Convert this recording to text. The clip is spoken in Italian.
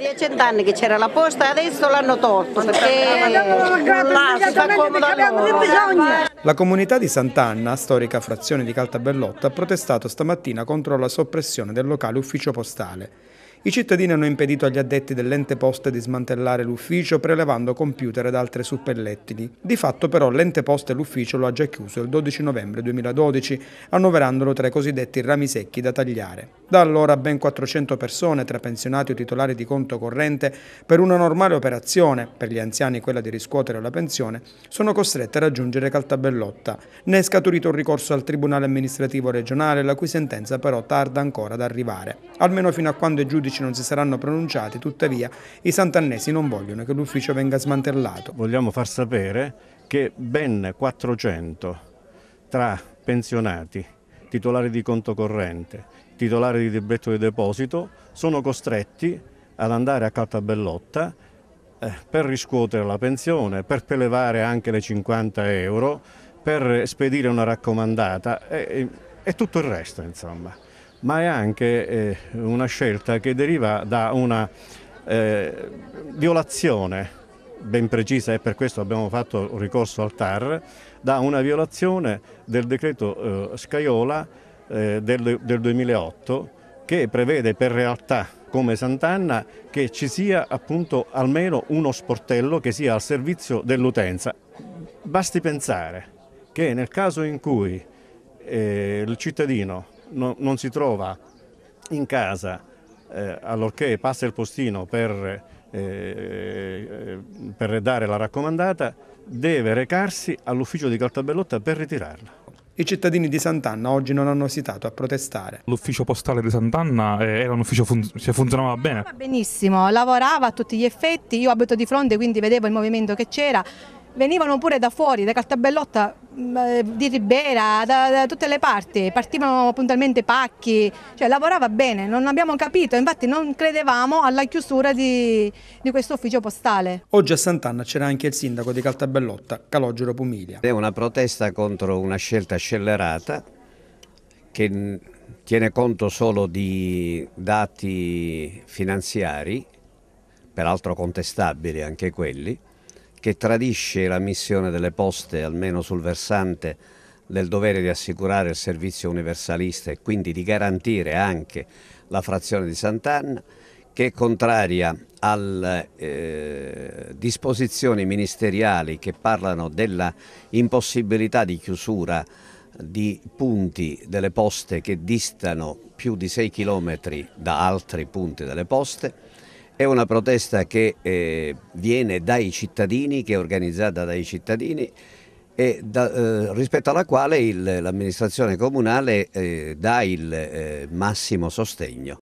dieci anni che c'era la posta e adesso l'hanno tolto perché là La comunità di Sant'Anna, storica frazione di Caltabellotta, ha protestato stamattina contro la soppressione del locale ufficio postale. I cittadini hanno impedito agli addetti dell'ente posta di smantellare l'ufficio prelevando computer ed altre suppellettili. Di fatto però l'ente posta e l'ufficio lo ha già chiuso il 12 novembre 2012, annoverandolo tra i cosiddetti rami secchi da tagliare. Da allora ben 400 persone, tra pensionati o titolari di conto corrente, per una normale operazione, per gli anziani quella di riscuotere la pensione, sono costrette a raggiungere Caltabellotta. Ne è scaturito un ricorso al Tribunale amministrativo regionale, la cui sentenza però tarda ancora ad arrivare. Almeno fino a quando i giudici non si saranno pronunciati, tuttavia, i santannesi non vogliono che l'ufficio venga smantellato. Vogliamo far sapere che ben 400 tra pensionati titolari di conto corrente, titolari di libretto di deposito, sono costretti ad andare a Caltabellotta eh, per riscuotere la pensione, per prelevare anche le 50 euro, per spedire una raccomandata e, e tutto il resto insomma. Ma è anche eh, una scelta che deriva da una eh, violazione ben precisa e per questo abbiamo fatto ricorso al TAR, da una violazione del decreto eh, Scaiola eh, del, del 2008 che prevede per realtà come Sant'Anna che ci sia appunto almeno uno sportello che sia al servizio dell'utenza. Basti pensare che nel caso in cui eh, il cittadino no, non si trova in casa eh, allorché passa il postino per eh, eh, per dare la raccomandata deve recarsi all'ufficio di carta bellotta per ritirarla. I cittadini di Sant'Anna oggi non hanno esitato a protestare. L'ufficio postale di Sant'Anna eh, era un ufficio fun- funzionava bene. Benissimo, lavorava a tutti gli effetti, io abito di fronte quindi vedevo il movimento che c'era venivano pure da fuori, da Caltabellotta, mm, eh, di Ribera, da, da, tutte le parti, partivano puntualmente pacchi, cioè lavorava bene, non abbiamo capito, infatti non credevamo alla chiusura di, di questo ufficio postale. Oggi a Sant'Anna c'era anche il sindaco di Caltabellotta, Calogero Pumiglia. È una protesta contro una scelta scellerata che tiene conto solo di dati finanziari, peraltro contestabili anche quelli, che tradisce la missione delle poste, almeno sul versante del dovere di assicurare il servizio universalista e quindi di garantire anche la frazione di Sant'Anna, che è contraria alle eh, disposizioni ministeriali che parlano della impossibilità di chiusura di punti delle poste che distano più di 6 km da altri punti delle poste è una protesta che eh, viene dai cittadini, che è organizzata dai cittadini e da, eh, rispetto alla quale l'amministrazione comunale eh, dà il eh, massimo sostegno.